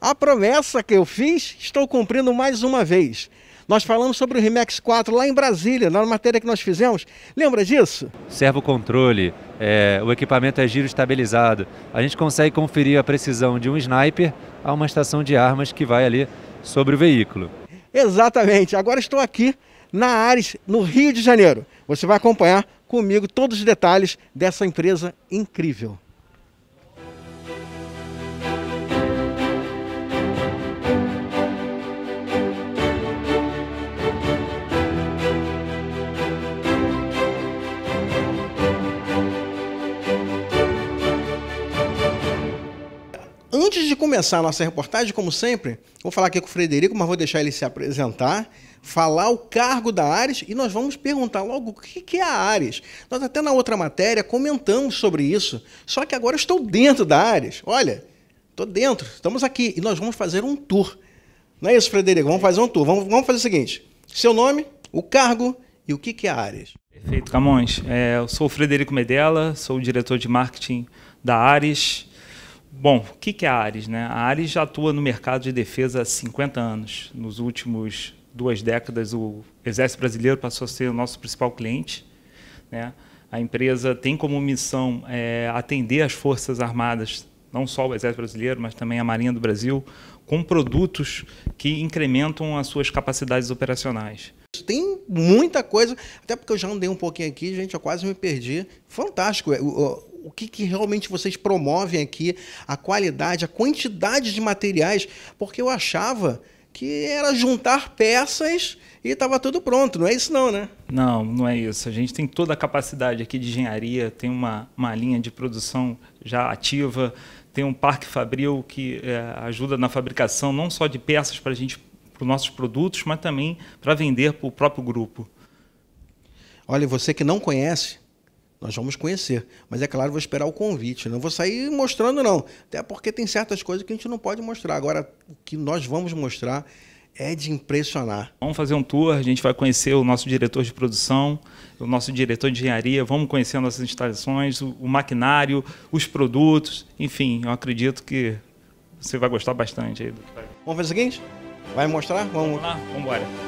A promessa que eu fiz, estou cumprindo mais uma vez. Nós falamos sobre o Remax 4 lá em Brasília, na matéria que nós fizemos. Lembra disso? Servo controle, é, o equipamento é giro estabilizado. A gente consegue conferir a precisão de um sniper a uma estação de armas que vai ali sobre o veículo. Exatamente. Agora estou aqui na Ares, no Rio de Janeiro. Você vai acompanhar comigo todos os detalhes dessa empresa incrível. Antes de começar a nossa reportagem, como sempre, vou falar aqui com o Frederico, mas vou deixar ele se apresentar, falar o cargo da Ares e nós vamos perguntar logo o que é a Ares. Nós até na outra matéria comentamos sobre isso, só que agora estou dentro da Ares. Olha, estou dentro, estamos aqui e nós vamos fazer um tour. Não é isso, Frederico? Vamos fazer um tour. Vamos, vamos fazer o seguinte: seu nome, o cargo e o que é a Ares. Perfeito, Camões. É, eu sou o Frederico Medella, sou o diretor de marketing da Ares. Bom, o que é a Ares? Né? A Ares já atua no mercado de defesa há 50 anos. Nos últimos duas décadas, o Exército Brasileiro passou a ser o nosso principal cliente. Né? A empresa tem como missão é, atender as Forças Armadas, não só o Exército Brasileiro, mas também a Marinha do Brasil, com produtos que incrementam as suas capacidades operacionais. Tem muita coisa, até porque eu já andei um pouquinho aqui, gente, eu quase me perdi. Fantástico. É, o que, que realmente vocês promovem aqui, a qualidade, a quantidade de materiais, porque eu achava que era juntar peças e estava tudo pronto. Não é isso não, né? Não, não é isso. A gente tem toda a capacidade aqui de engenharia, tem uma, uma linha de produção já ativa, tem um parque fabril que é, ajuda na fabricação não só de peças para a gente para os nossos produtos, mas também para vender para o próprio grupo. Olha, você que não conhece, nós vamos conhecer. Mas é claro, vou esperar o convite. Não vou sair mostrando, não. Até porque tem certas coisas que a gente não pode mostrar. Agora, o que nós vamos mostrar é de impressionar. Vamos fazer um tour, a gente vai conhecer o nosso diretor de produção, o nosso diretor de engenharia, vamos conhecer nossas instalações, o, o maquinário, os produtos, enfim, eu acredito que você vai gostar bastante. Vamos fazer o seguinte? Vai mostrar? Vamos, vamos lá, vamos embora.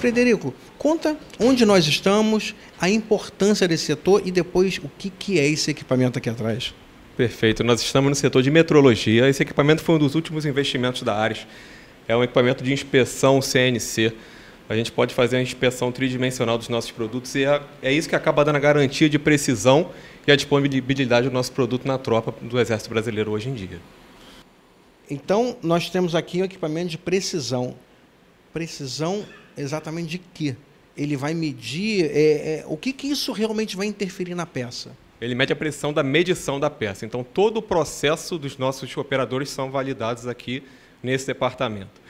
Frederico, conta onde nós estamos, a importância desse setor e depois o que, que é esse equipamento aqui atrás. Perfeito. Nós estamos no setor de metrologia. Esse equipamento foi um dos últimos investimentos da Ares. É um equipamento de inspeção CNC. A gente pode fazer a inspeção tridimensional dos nossos produtos e é, é isso que acaba dando a garantia de precisão e a disponibilidade do nosso produto na tropa do Exército Brasileiro hoje em dia. Então, nós temos aqui um equipamento de precisão. Precisão exatamente de que ele vai medir é, é, o que, que isso realmente vai interferir na peça. Ele mede a pressão da medição da peça. Então, todo o processo dos nossos operadores são validados aqui nesse departamento.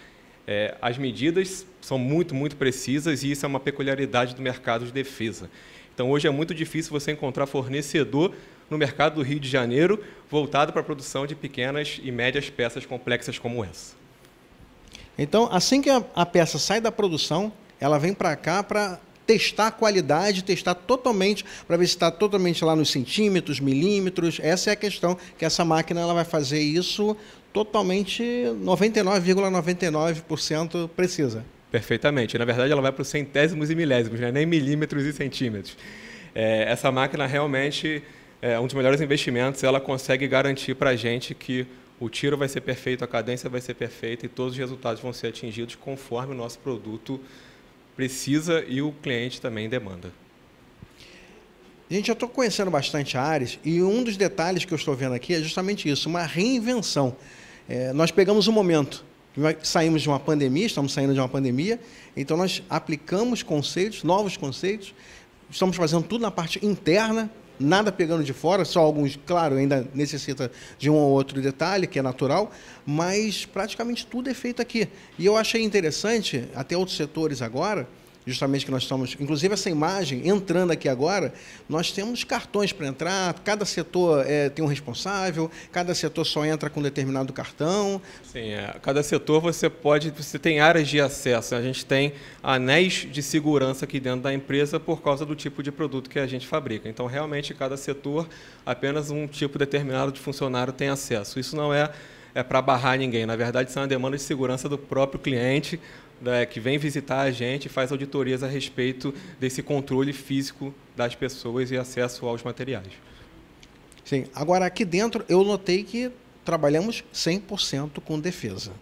É, as medidas são muito, muito precisas e isso é uma peculiaridade do mercado de defesa. Então, hoje é muito difícil você encontrar fornecedor no mercado do Rio de Janeiro voltado para a produção de pequenas e médias peças complexas como essa. Então, assim que a, a peça sai da produção, ela vem para cá para testar a qualidade, testar totalmente, para ver se está totalmente lá nos centímetros, milímetros. Essa é a questão, que essa máquina ela vai fazer isso totalmente 99,99% ,99 precisa. Perfeitamente. Na verdade, ela vai para os centésimos e milésimos, né? nem milímetros e centímetros. É, essa máquina realmente é um dos melhores investimentos. Ela consegue garantir para a gente que o tiro vai ser perfeito, a cadência vai ser perfeita e todos os resultados vão ser atingidos conforme o nosso produto precisa e o cliente também demanda. Gente, eu estou conhecendo bastante áreas e um dos detalhes que eu estou vendo aqui é justamente isso, uma reinvenção. É, nós pegamos um momento, saímos de uma pandemia, estamos saindo de uma pandemia, então nós aplicamos conceitos, novos conceitos, estamos fazendo tudo na parte interna nada pegando de fora, só alguns, claro, ainda necessita de um ou outro detalhe, que é natural, mas praticamente tudo é feito aqui. E eu achei interessante, até outros setores agora, justamente que nós estamos, inclusive essa imagem entrando aqui agora, nós temos cartões para entrar, cada setor é, tem um responsável, cada setor só entra com um determinado cartão. Sim, é. cada setor você pode, você tem áreas de acesso, né? a gente tem anéis de segurança aqui dentro da empresa por causa do tipo de produto que a gente fabrica. Então, realmente, cada setor, apenas um tipo determinado de funcionário tem acesso. Isso não é é para barrar ninguém. Na verdade, isso é uma demanda de segurança do próprio cliente né, que vem visitar a gente e faz auditorias a respeito desse controle físico das pessoas e acesso aos materiais. Sim. Agora, aqui dentro, eu notei que trabalhamos 100% com defesa.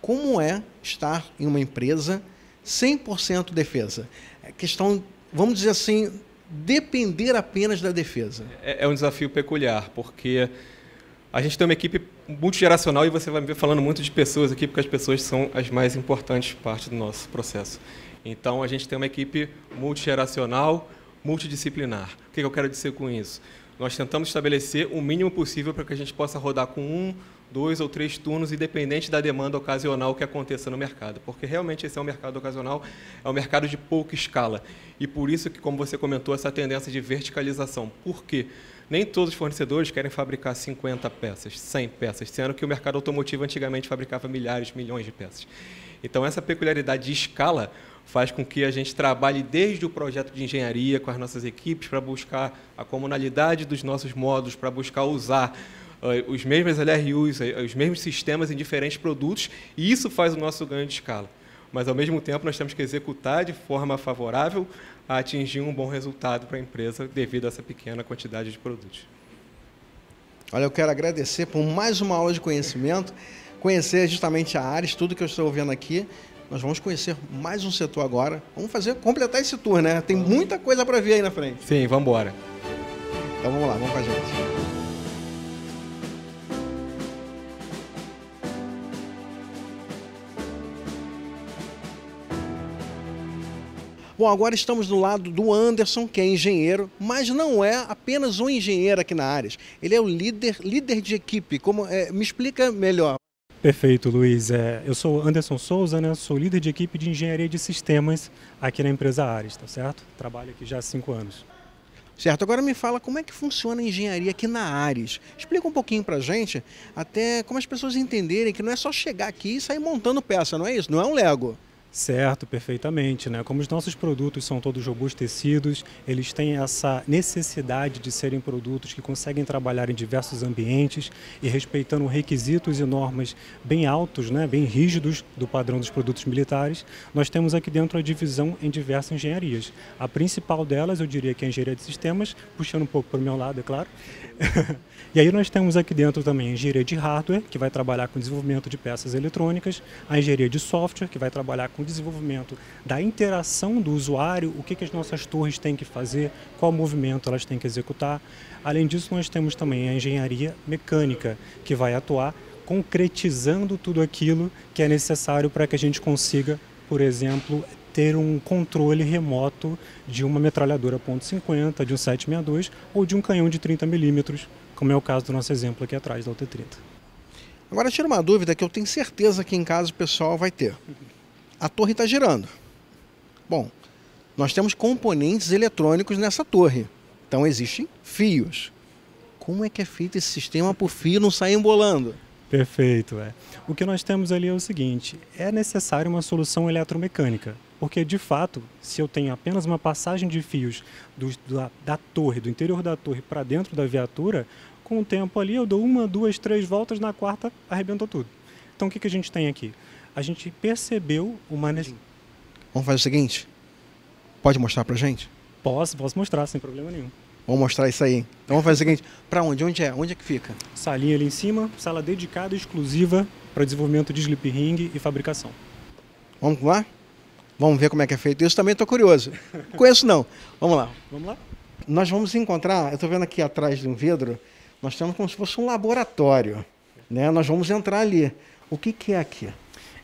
Como é estar em uma empresa 100% defesa? É questão, vamos dizer assim, depender apenas da defesa. É, é um desafio peculiar, porque a gente tem uma equipe multigeracional e você vai me ver falando muito de pessoas aqui, porque as pessoas são as mais importantes parte do nosso processo. Então, a gente tem uma equipe multigeracional, multidisciplinar. O que eu quero dizer com isso? Nós tentamos estabelecer o mínimo possível para que a gente possa rodar com um dois ou três turnos, independente da demanda ocasional que aconteça no mercado, porque realmente esse é um mercado ocasional, é um mercado de pouca escala. E por isso que, como você comentou, essa tendência de verticalização. Por quê? Nem todos os fornecedores querem fabricar 50 peças, 100 peças, sendo que o mercado automotivo antigamente fabricava milhares, milhões de peças. Então, essa peculiaridade de escala faz com que a gente trabalhe desde o projeto de engenharia com as nossas equipes para buscar a comunalidade dos nossos modos, para buscar usar eh, os mesmos LRUs, eh, os mesmos sistemas em diferentes produtos, e isso faz o nosso ganho de escala. Mas, ao mesmo tempo, nós temos que executar de forma favorável a atingir um bom resultado para a empresa devido a essa pequena quantidade de produtos. Olha, eu quero agradecer por mais uma aula de conhecimento, conhecer justamente a área, tudo que eu estou vendo aqui. Nós vamos conhecer mais um setor agora. Vamos fazer completar esse tour, né? Tem muita coisa para ver aí na frente. Sim, vamos embora. Então vamos lá, vamos com a gente. Bom, agora estamos do lado do Anderson, que é engenheiro, mas não é apenas um engenheiro aqui na Ares. Ele é o líder, líder de equipe. Como é, me explica melhor? Perfeito, Luiz. É, eu sou Anderson Souza, né? sou líder de equipe de engenharia de sistemas aqui na empresa Ares, tá certo? Trabalho aqui já há cinco anos. Certo, agora me fala como é que funciona a engenharia aqui na Ares. Explica um pouquinho pra gente, até como as pessoas entenderem que não é só chegar aqui e sair montando peça, não é isso? Não é um Lego. Certo, perfeitamente. Né? Como os nossos produtos são todos robustos, tecidos, eles têm essa necessidade de serem produtos que conseguem trabalhar em diversos ambientes e respeitando requisitos e normas bem altos, né? bem rígidos do padrão dos produtos militares, nós temos aqui dentro a divisão em diversas engenharias. A principal delas, eu diria que é a engenharia de sistemas, puxando um pouco para o meu lado, é claro, e aí nós temos aqui dentro também a engenharia de hardware, que vai trabalhar com o desenvolvimento de peças eletrônicas, a engenharia de software, que vai trabalhar com o desenvolvimento da interação do usuário, o que, que as nossas torres têm que fazer, qual movimento elas têm que executar. Além disso, nós temos também a engenharia mecânica, que vai atuar concretizando tudo aquilo que é necessário para que a gente consiga, por exemplo, ter um controle remoto de uma metralhadora .50, de um 7.62 ou de um canhão de 30 milímetros, como é o caso do nosso exemplo aqui atrás da UT-30. Agora tira uma dúvida que eu tenho certeza que em casa o pessoal vai ter. A torre está girando. Bom, nós temos componentes eletrônicos nessa torre. Então existem fios. Como é que é feito esse sistema para o fio não sair embolando? Perfeito, é. O que nós temos ali é o seguinte: é necessário uma solução eletromecânica, porque de fato, se eu tenho apenas uma passagem de fios do, da, da torre, do interior da torre para dentro da viatura, com o tempo ali eu dou uma, duas, três voltas, na quarta arrebentou tudo. Então o que, que a gente tem aqui? A gente percebeu uma. Vamos fazer o seguinte: pode mostrar para gente? Posso, posso mostrar, sem problema nenhum. Vamos mostrar isso aí. Então vamos fazer o seguinte, para onde? Onde é? Onde é que fica? Salinha ali em cima, sala dedicada exclusiva para desenvolvimento de slip ring e fabricação. Vamos lá? Vamos ver como é que é feito isso. Também estou curioso. Não conheço não. Vamos lá. Vamos lá. Nós vamos encontrar, eu estou vendo aqui atrás de um vidro, nós temos como se fosse um laboratório. Né? Nós vamos entrar ali. O que, que é aqui?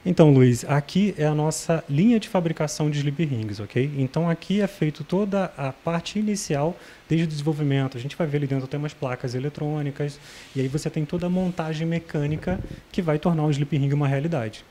Então, Luiz, aqui é a nossa linha de fabricação de slip rings, ok? Então, aqui é feito toda a parte inicial, desde o desenvolvimento. A gente vai ver ali dentro tem umas placas eletrônicas, e aí você tem toda a montagem mecânica que vai tornar o slip ring uma realidade.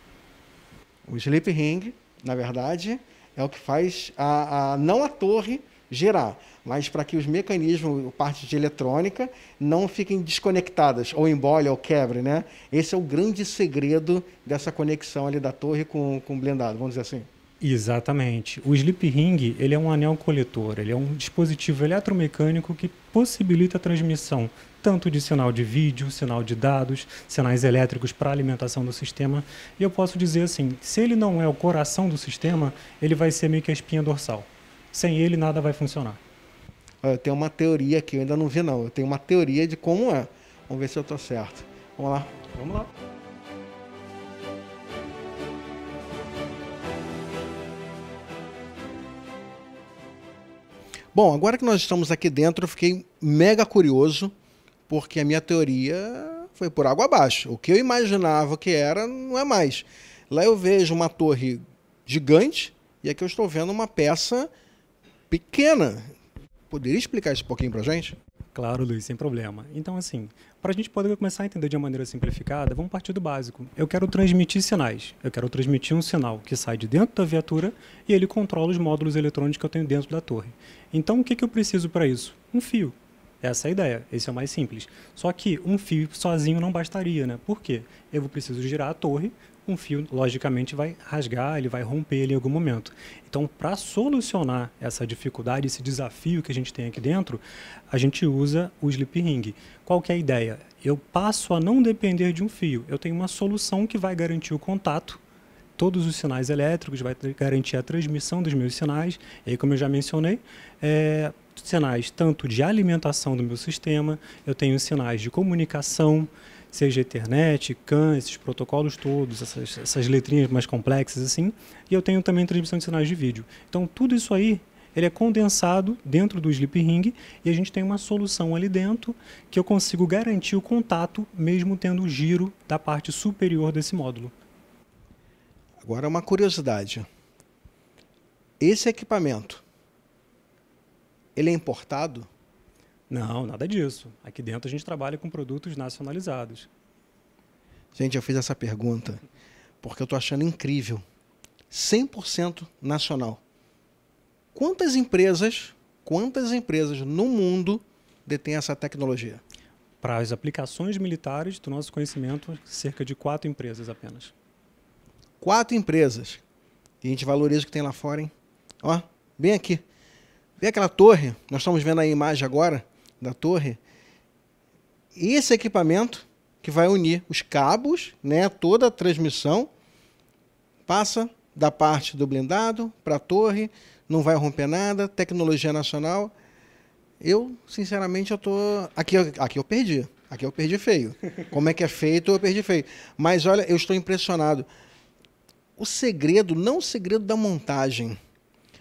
O slip ring, na verdade, é o que faz a, a não a torre, gerar, mas para que os mecanismos, parte de eletrônica, não fiquem desconectadas, ou embole, ou quebre, né? Esse é o grande segredo dessa conexão ali da torre com, com o blindado, vamos dizer assim. Exatamente. O slip ring ele é um anel coletor, ele é um dispositivo eletromecânico que possibilita a transmissão tanto de sinal de vídeo, sinal de dados, sinais elétricos para alimentação do sistema. E eu posso dizer assim, se ele não é o coração do sistema, ele vai ser meio que a espinha dorsal. Sem ele nada vai funcionar. Eu tenho uma teoria aqui, eu ainda não vi não. Eu tenho uma teoria de como é. Vamos ver se eu estou certo. Vamos lá. Vamos lá. Bom, agora que nós estamos aqui dentro, eu fiquei mega curioso, porque a minha teoria foi por água abaixo. O que eu imaginava que era, não é mais. Lá eu vejo uma torre gigante, e aqui eu estou vendo uma peça pequena. Poderia explicar isso um pouquinho para gente? Claro, Luiz, sem problema. Então, assim, para a gente poder começar a entender de uma maneira simplificada, vamos partir do básico. Eu quero transmitir sinais. Eu quero transmitir um sinal que sai de dentro da viatura e ele controla os módulos eletrônicos que eu tenho dentro da torre. Então, o que, que eu preciso para isso? Um fio. Essa é a ideia, esse é o mais simples. Só que um fio sozinho não bastaria, né? Por quê? Eu preciso girar a torre, um fio logicamente vai rasgar, ele vai romper ele em algum momento. Então, para solucionar essa dificuldade, esse desafio que a gente tem aqui dentro, a gente usa o slip ring. Qual que é a ideia? Eu passo a não depender de um fio. Eu tenho uma solução que vai garantir o contato todos os sinais elétricos, vai garantir a transmissão dos meus sinais. E aí, como eu já mencionei, é, sinais tanto de alimentação do meu sistema, eu tenho sinais de comunicação, seja Ethernet, CAN, esses protocolos todos, essas, essas letrinhas mais complexas assim, e eu tenho também transmissão de sinais de vídeo. Então tudo isso aí ele é condensado dentro do Sleep Ring e a gente tem uma solução ali dentro que eu consigo garantir o contato mesmo tendo o giro da parte superior desse módulo. Agora uma curiosidade. Esse equipamento ele é importado? Não, nada disso. Aqui dentro a gente trabalha com produtos nacionalizados. Gente, eu fiz essa pergunta porque eu estou achando incrível. 100% nacional. Quantas empresas, quantas empresas no mundo detêm essa tecnologia? Para as aplicações militares, do nosso conhecimento, cerca de quatro empresas apenas. Quatro empresas. E a gente valoriza o que tem lá fora, hein? Ó, bem aqui. Vê aquela torre, nós estamos vendo a imagem agora da torre, esse equipamento que vai unir os cabos, né, toda a transmissão, passa da parte do blindado para a torre, não vai romper nada, tecnologia nacional. Eu, sinceramente, eu tô. Aqui, aqui eu perdi. Aqui eu perdi feio. Como é que é feito, eu perdi feio. Mas olha, eu estou impressionado. O segredo, não o segredo da montagem,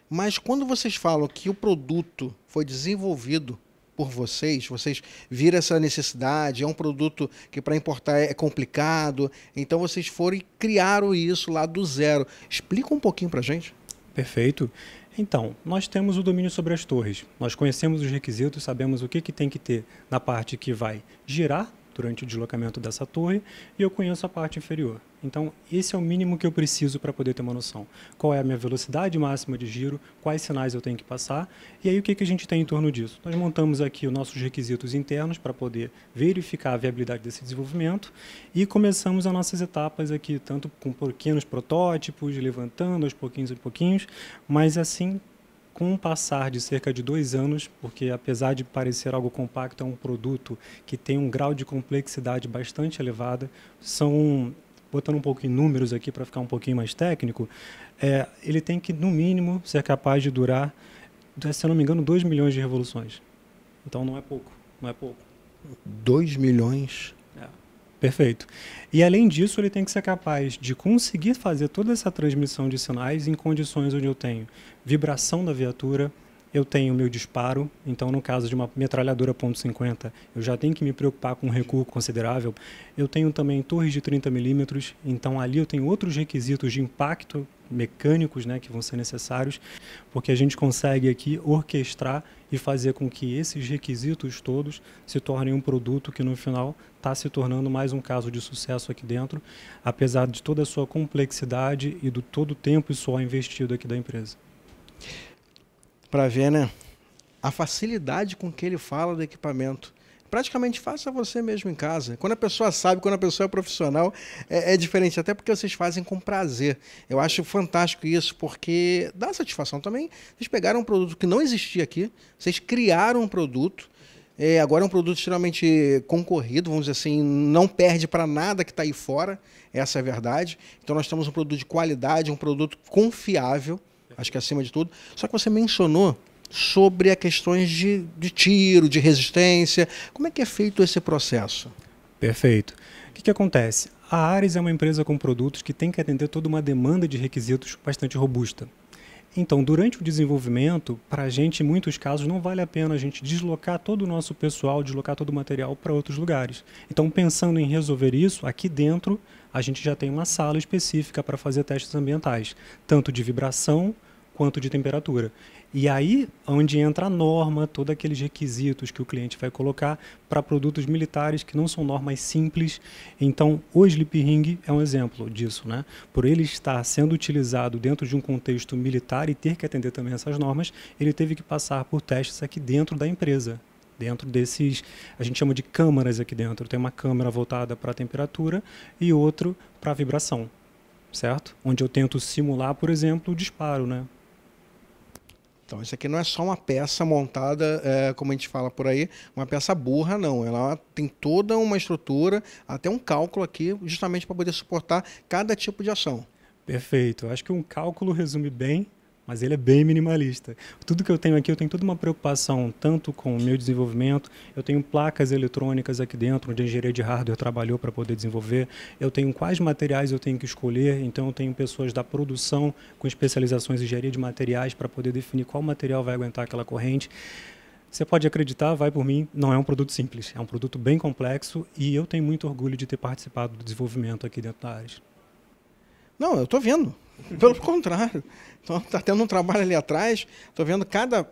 mas quando vocês falam que o produto foi desenvolvido por vocês? Vocês viram essa necessidade? É um produto que para importar é complicado, então vocês foram e criaram isso lá do zero. Explica um pouquinho para gente. Perfeito. Então, nós temos o domínio sobre as torres. Nós conhecemos os requisitos, sabemos o que, que tem que ter na parte que vai girar durante o deslocamento dessa torre e eu conheço a parte inferior. Então, esse é o mínimo que eu preciso para poder ter uma noção. Qual é a minha velocidade máxima de giro, quais sinais eu tenho que passar, e aí o que, que a gente tem em torno disso? Nós montamos aqui os nossos requisitos internos para poder verificar a viabilidade desse desenvolvimento e começamos as nossas etapas aqui, tanto com pequenos protótipos, levantando aos pouquinhos e pouquinhos, mas assim com o passar de cerca de dois anos, porque apesar de parecer algo compacto, é um produto que tem um grau de complexidade bastante elevada, são botando um pouco em números aqui para ficar um pouquinho mais técnico, é, ele tem que, no mínimo, ser capaz de durar, é, se eu não me engano, 2 milhões de revoluções. Então não é pouco, não é pouco. 2 milhões? É, perfeito. E além disso, ele tem que ser capaz de conseguir fazer toda essa transmissão de sinais em condições onde eu tenho vibração da viatura, eu tenho o meu disparo, então no caso de uma metralhadora .50, eu já tenho que me preocupar com um recuo considerável. Eu tenho também torres de 30 milímetros, então ali eu tenho outros requisitos de impacto mecânicos, né, que vão ser necessários, porque a gente consegue aqui orquestrar e fazer com que esses requisitos todos se tornem um produto que no final está se tornando mais um caso de sucesso aqui dentro, apesar de toda a sua complexidade e do todo o tempo e suor investido aqui da empresa para ver, né? A facilidade com que ele fala do equipamento. Praticamente faça você mesmo em casa. Quando a pessoa sabe, quando a pessoa é profissional, é, é diferente. Até porque vocês fazem com prazer. Eu acho fantástico isso, porque dá satisfação também. Vocês pegaram um produto que não existia aqui, vocês criaram um produto. É, agora é um produto extremamente concorrido, vamos dizer assim, não perde para nada que está aí fora, essa é a verdade. Então nós temos um produto de qualidade, um produto confiável, acho que acima de tudo. Só que você mencionou sobre as questões de, de tiro, de resistência. Como é que é feito esse processo? Perfeito. O que, que acontece? A Ares é uma empresa com produtos que tem que atender toda uma demanda de requisitos bastante robusta. Então, durante o desenvolvimento, para a gente, em muitos casos, não vale a pena a gente deslocar todo o nosso pessoal, deslocar todo o material para outros lugares. Então, pensando em resolver isso, aqui dentro a gente já tem uma sala específica para fazer testes ambientais, tanto de vibração, quanto de temperatura. E aí onde entra a norma, todos aqueles requisitos que o cliente vai colocar para produtos militares que não são normas simples. Então, o Sleep Ring é um exemplo disso, né? Por ele estar sendo utilizado dentro de um contexto militar e ter que atender também essas normas, ele teve que passar por testes aqui dentro da empresa, dentro desses, a gente chama de câmaras aqui dentro. Tem uma câmera voltada para a temperatura e outro para a vibração, certo? Onde eu tento simular, por exemplo, o disparo, né? Então, isso aqui não é só uma peça montada, é, como a gente fala por aí, uma peça burra, não. Ela tem toda uma estrutura, até um cálculo aqui, justamente para poder suportar cada tipo de ação. Perfeito. Acho que um cálculo resume bem mas ele é bem minimalista. Tudo que eu tenho aqui, eu tenho toda uma preocupação tanto com o meu desenvolvimento, eu tenho placas eletrônicas aqui dentro, onde a engenharia de hardware trabalhou para poder desenvolver, eu tenho quais materiais eu tenho que escolher, então eu tenho pessoas da produção com especializações em engenharia de materiais para poder definir qual material vai aguentar aquela corrente. Você pode acreditar, vai por mim, não é um produto simples, é um produto bem complexo e eu tenho muito orgulho de ter participado do desenvolvimento aqui dentro da área. Não, eu estou vendo. Pelo contrário. Então, está tendo um trabalho ali atrás. Estou vendo cada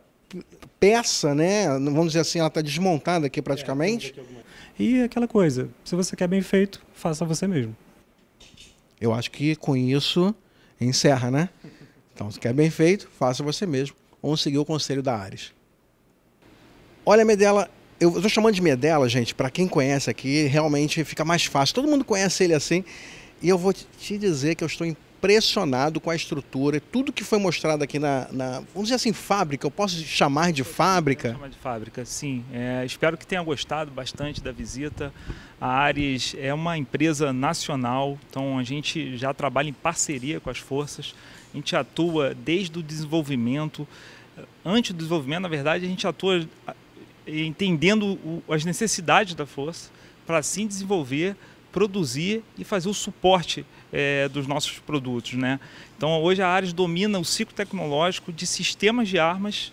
peça, né? Vamos dizer assim, ela está desmontada aqui praticamente. É, alguma... e aquela coisa, se você quer bem feito, faça você mesmo. Eu acho que com isso encerra, né? Então, se quer bem feito, faça você mesmo. Vamos seguir o conselho da Ares. Olha, Medela, eu estou chamando de Medela, gente, para quem conhece aqui, realmente fica mais fácil. Todo mundo conhece ele assim. E eu vou te dizer que eu estou impressionado com a estrutura, tudo que foi mostrado aqui na, na vamos dizer assim, fábrica, eu posso chamar de fábrica? Chamar de fábrica, sim. É, espero que tenha gostado bastante da visita. A Ares é uma empresa nacional, então a gente já trabalha em parceria com as forças, a gente atua desde o desenvolvimento. Antes do desenvolvimento, na verdade, a gente atua eh, entendendo as necessidades da força para se assim desenvolver produzir e fazer o suporte é, dos nossos produtos. Né? Então, hoje a Ares domina o ciclo tecnológico de sistemas de armas,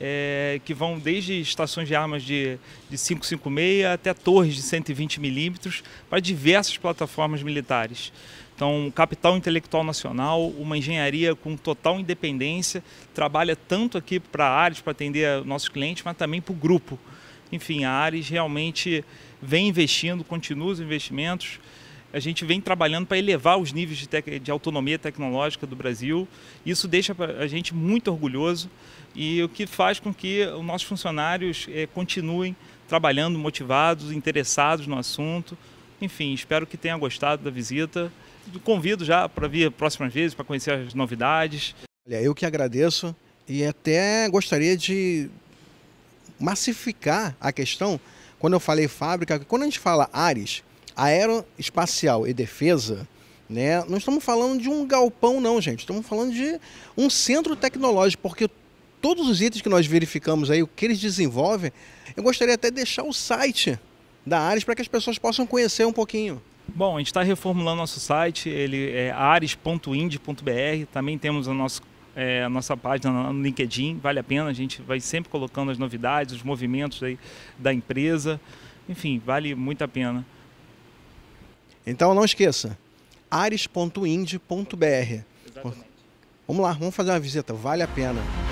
é, que vão desde estações de armas de, de 5,56 até torres de 120 milímetros para diversas plataformas militares. Então, capital intelectual nacional, uma engenharia com total independência, trabalha tanto aqui para a Ares, para atender nossos clientes, mas também para o grupo. Enfim, a Ares realmente vem investindo, continua os investimentos. A gente vem trabalhando para elevar os níveis de, tec de autonomia tecnológica do Brasil. Isso deixa a gente muito orgulhoso e o que faz com que os nossos funcionários eh, continuem trabalhando motivados, interessados no assunto. Enfim, espero que tenha gostado da visita. Convido já para vir próximas vezes para conhecer as novidades. Olha, eu que agradeço e até gostaria de massificar a questão. Quando eu falei fábrica, quando a gente fala Ares, aeroespacial e defesa, né? Não estamos falando de um galpão, não, gente. Estamos falando de um centro tecnológico, porque todos os itens que nós verificamos aí, o que eles desenvolvem, eu gostaria até de deixar o site da Ares para que as pessoas possam conhecer um pouquinho. Bom, a gente está reformulando nosso site, ele é ares.ind.br, também temos o nosso é, a nossa página no LinkedIn, vale a pena, a gente vai sempre colocando as novidades, os movimentos aí da empresa. Enfim, vale muito a pena. Então não esqueça, ares.ind.br. Vamos lá, vamos fazer uma visita, vale a pena.